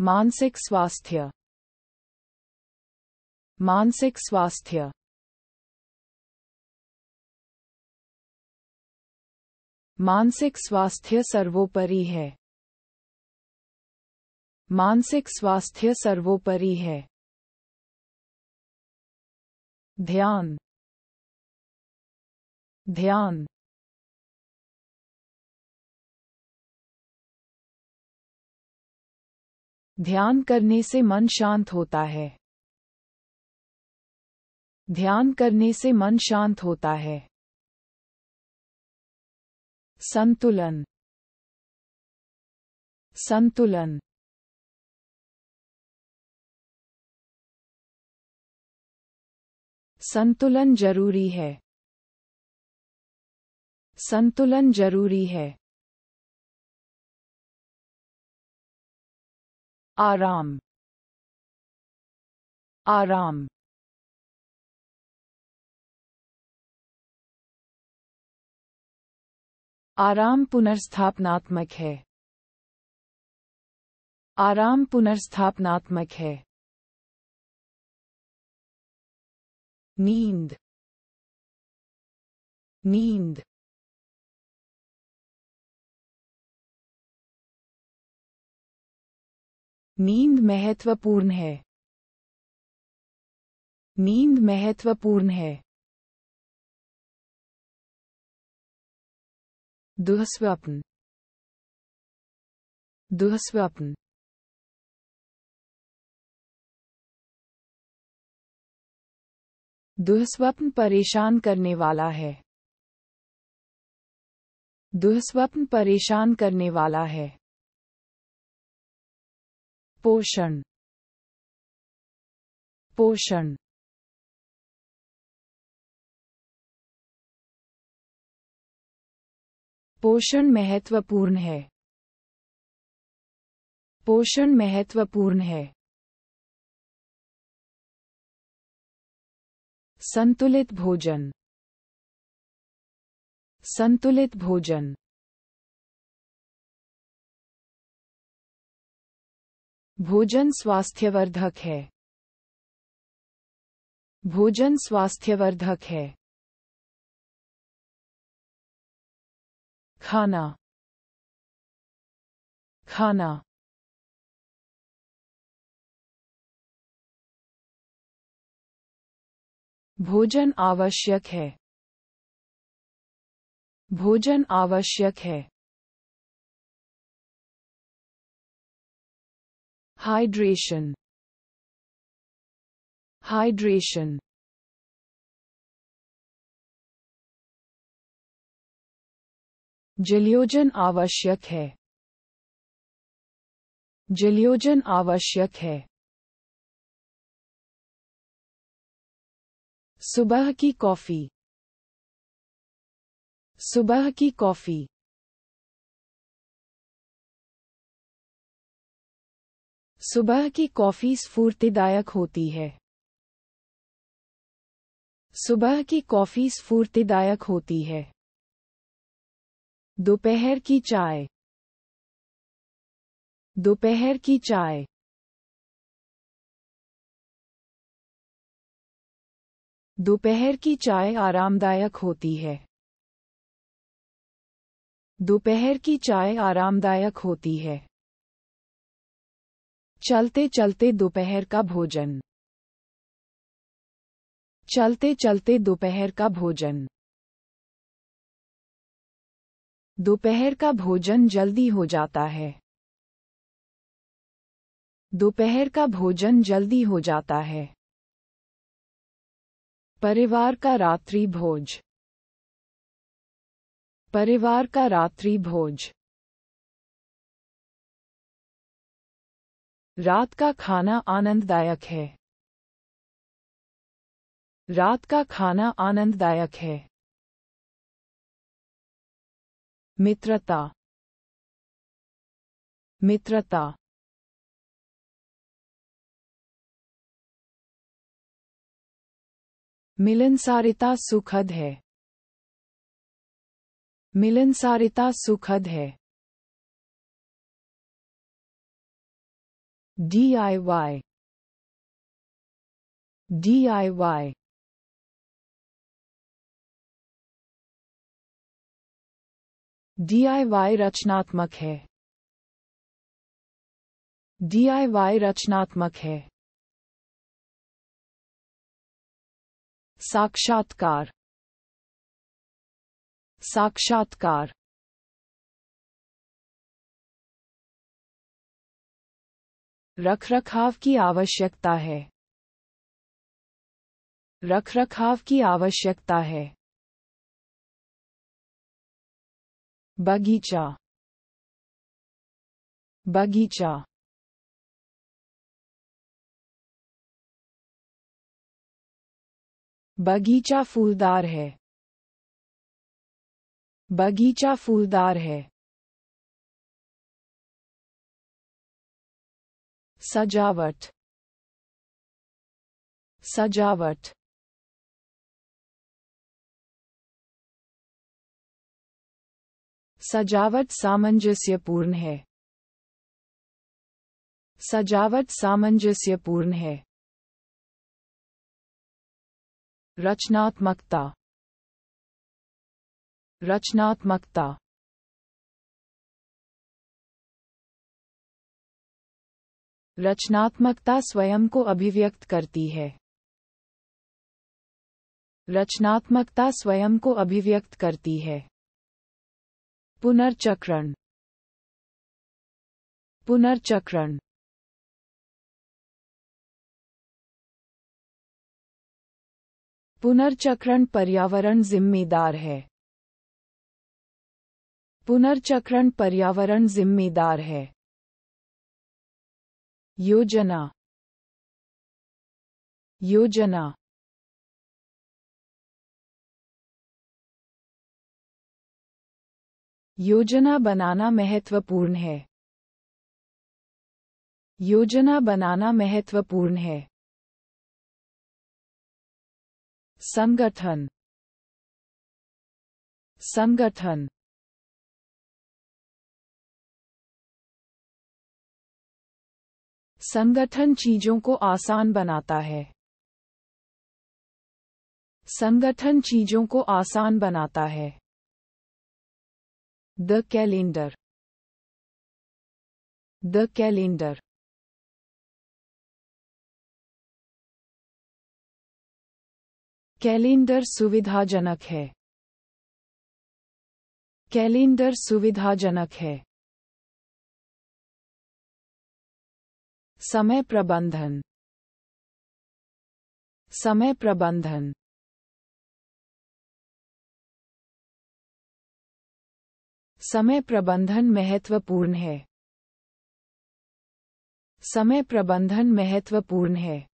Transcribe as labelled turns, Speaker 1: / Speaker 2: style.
Speaker 1: मानसिक स्वास्थ्य मानसिक स्वास्थ्य मानसिक स्वास्थ्य सर्वोपरि है मानसिक स्वास्थ्य सर्वोपरि है ध्यान ध्यान ध्यान करने से मन शांत होता है ध्यान करने से मन शांत होता है संतुलन संतुलन संतुलन जरूरी है संतुलन जरूरी है आराम आराम आराम पुनर्स्थापनात्मक है आराम पुनर्स्थापनात्मक है नींद नींद नींद महत्वपूर्ण है नींद महत्वपूर्ण है दुहस्वप्न दुहस्वप्न दुहस्वप्न परेशान करने वाला है दुहस्वप्न परेशान करने वाला है पोषण पोषण पोषण महत्वपूर्ण है पोषण महत्वपूर्ण है संतुलित भोजन संतुलित भोजन भोजन स्वास्थ्यवर्धक है भोजन स्वास्थ्यवर्धक है खाना खाना भोजन आवश्यक है भोजन आवश्यक है hydration hydration जलयोजन आवश्यक है जलयोजन आवश्यक है सुबह की कॉफी सुबह की कॉफी सुबह की कॉफ़ी स्फूर्तिदायक होती है सुबह की कॉफ़ी स्फूर्तिदायक होती है दोपहर की चाय दोपहर की चाय दोपहर की चाय आरामदायक होती है दोपहर की चाय आरामदायक होती है चलते चलते दोपहर का भोजन चलते चलते दोपहर का भोजन दोपहर का भोजन जल्दी हो जाता है दोपहर का भोजन जल्दी हो जाता है परिवार का रात्रि भोज परिवार का रात्रि भोज रात का खाना आनंददायक है रात का खाना आनंददायक है मित्रता मित्रता मिलनसारिता सुखद है मिलनसारिता सुखद है DIY DIY DIY रचनात्मक है DIY रचनात्मक है साक्षात्कार साक्षात्कार रखरखाव की आवश्यकता है रखरखाव की आवश्यकता है बगीचा बगीचा बगीचा फूलदार है बगीचा फूलदार है सजावट सजावट सजावट सामंजस्यपूर्ण है सजावट सामंजस्यपूर्ण है रचनात्मकता रचनात्मकता रचनात्मकता स्वयं को अभिव्यक्त करती है रचनात्मकता स्वयं को अभिव्यक्त करती है पुनर्चक्रण पुनर्चक्रण पुनर्चक्रण पर्यावरण जिम्मेदार है पुनर्चक्रण पर्यावरण जिम्मेदार है योजना योजना योजना बनाना महत्वपूर्ण है योजना बनाना महत्वपूर्ण है संगठन संगठन संगठन चीजों को आसान बनाता है संगठन चीजों को आसान बनाता है the calendar the calendar calendar सुविधाजनक है कैलेंडर सुविधाजनक है समय प्रबंधन समय प्रबंधन समय प्रबंधन महत्वपूर्ण है समय प्रबंधन महत्वपूर्ण है